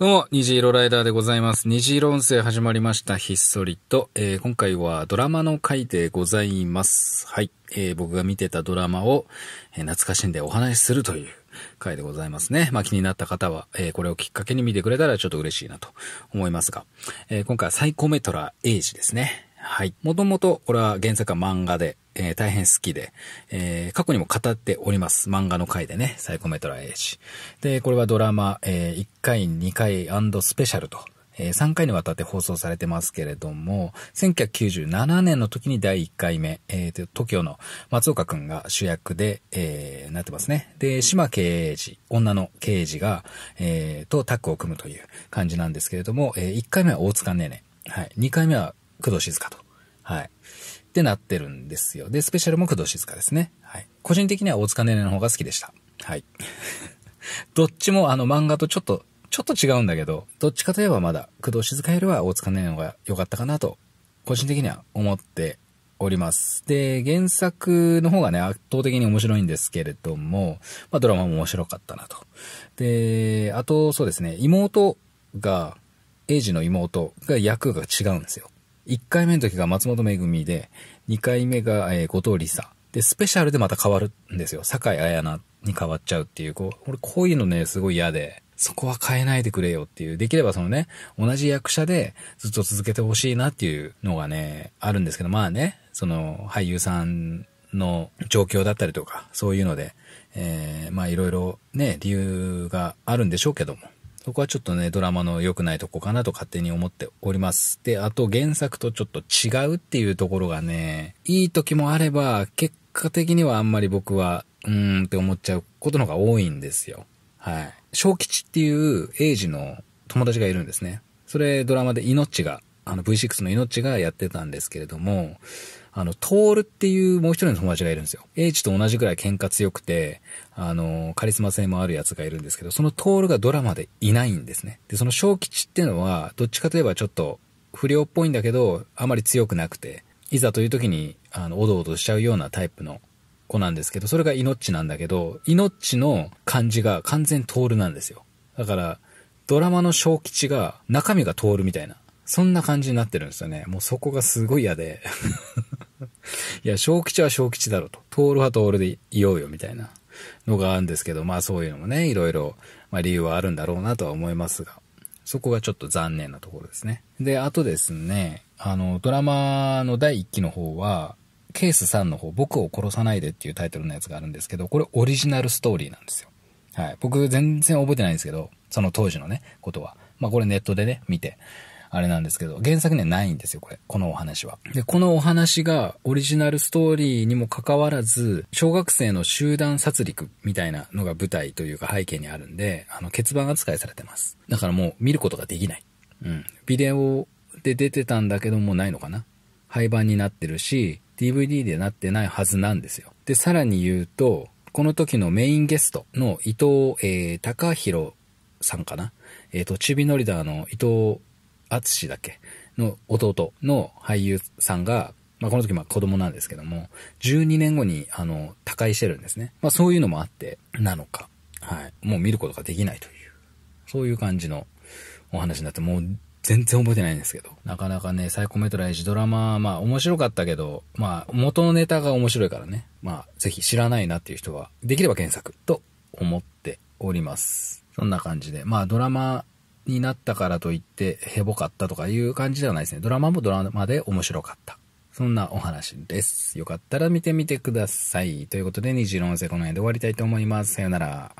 どうも、虹色ライダーでございます。虹色音声始まりました。ひっそりと。えー、今回はドラマの回でございます。はい。えー、僕が見てたドラマを、えー、懐かしんでお話しするという回でございますね。まあ気になった方は、えー、これをきっかけに見てくれたらちょっと嬉しいなと思いますが、えー、今回はサイコメトラエイジですね。はい。もともと、これは原作は漫画で、えー、大変好きで、えー、過去にも語っております。漫画の回でね、サイコメトラエイジ。で、これはドラマ、えー、1回、2回、スペシャルと、えー、3回にわたって放送されてますけれども、1997年の時に第1回目、えー、t o の松岡くんが主役で、えー、なってますね。で、島刑事、女の刑事が、えー、とタッグを組むという感じなんですけれども、えー、1回目は大塚ねね。はい。2回目は工藤静香と。はい。ってなってるんですよ。で、スペシャルも工藤静香ですね。はい。個人的には大塚ねねの方が好きでした。はい。どっちもあの漫画とちょっと、ちょっと違うんだけど、どっちかといえばまだ工藤静香よりは大塚ねねの方が良かったかなと、個人的には思っております。で、原作の方がね、圧倒的に面白いんですけれども、まあドラマも面白かったなと。で、あとそうですね、妹が、エイジの妹が役が違うんですよ。1回目の時が松本恵で、2回目が、えー、後藤理沙。で、スペシャルでまた変わるんですよ。酒井彩菜に変わっちゃうっていう、こう、俺こういうのね、すごい嫌で、そこは変えないでくれよっていう、できればそのね、同じ役者でずっと続けてほしいなっていうのがね、あるんですけど、まあね、その俳優さんの状況だったりとか、そういうので、えー、まあいろいろね、理由があるんでしょうけども。そこはちょっとね、ドラマの良くないとこかなと勝手に思っております。で、あと原作とちょっと違うっていうところがね、いい時もあれば、結果的にはあんまり僕は、うーんって思っちゃうことのが多いんですよ。はい。小吉っていうエイジの友達がいるんですね。それドラマで命があの V6 の命がやってたんですけれども、あの、トールっていうもう一人の友達がいるんですよ。H と同じくらい喧嘩強くて、あの、カリスマ性もあるやつがいるんですけど、そのトールがドラマでいないんですね。で、その小吉っていうのは、どっちかといえばちょっと不良っぽいんだけど、あまり強くなくて、いざという時に、あの、おどおどしちゃうようなタイプの子なんですけど、それが命なんだけど、命の感じが完全トールなんですよ。だから、ドラマの小吉が中身がトールみたいな。そんな感じになってるんですよね。もうそこがすごい嫌で。いや、小吉は小吉だろと。トールは通るでいようよ、みたいなのがあるんですけど、まあそういうのもね、いろいろ、まあ理由はあるんだろうなとは思いますが、そこがちょっと残念なところですね。で、あとですね、あの、ドラマの第1期の方は、ケース3の方、僕を殺さないでっていうタイトルのやつがあるんですけど、これオリジナルストーリーなんですよ。はい。僕全然覚えてないんですけど、その当時のね、ことは。まあこれネットでね、見て。あれなんですけど、原作にはないんですよ、これ。このお話は。で、このお話がオリジナルストーリーにもかかわらず、小学生の集団殺戮みたいなのが舞台というか背景にあるんで、あの、欠番扱いされてます。だからもう見ることができない。うん。ビデオで出てたんだけどもないのかな廃盤になってるし、DVD でなってないはずなんですよ。で、さらに言うと、この時のメインゲストの伊藤、えー、高弘さんかなえっ、ー、と、チビノリダーの伊藤あつだっけの弟の俳優さんが、まあ、この時ま子供なんですけども、12年後に、あの、他界してるんですね。まあ、そういうのもあって、なのか、はい。もう見ることができないという、そういう感じのお話になって、もう全然覚えてないんですけど。なかなかね、サイコメトライジドラマ、まあ面白かったけど、まあ元のネタが面白いからね、まあぜひ知らないなっていう人は、できれば検索と思っております。そんな感じで。まあドラマになったからといってヘボかったとかいう感じではないですね。ドラマもドラマで面白かった。そんなお話です。よかったら見てみてください。ということで、虹の音声この辺で終わりたいと思います。さよなら。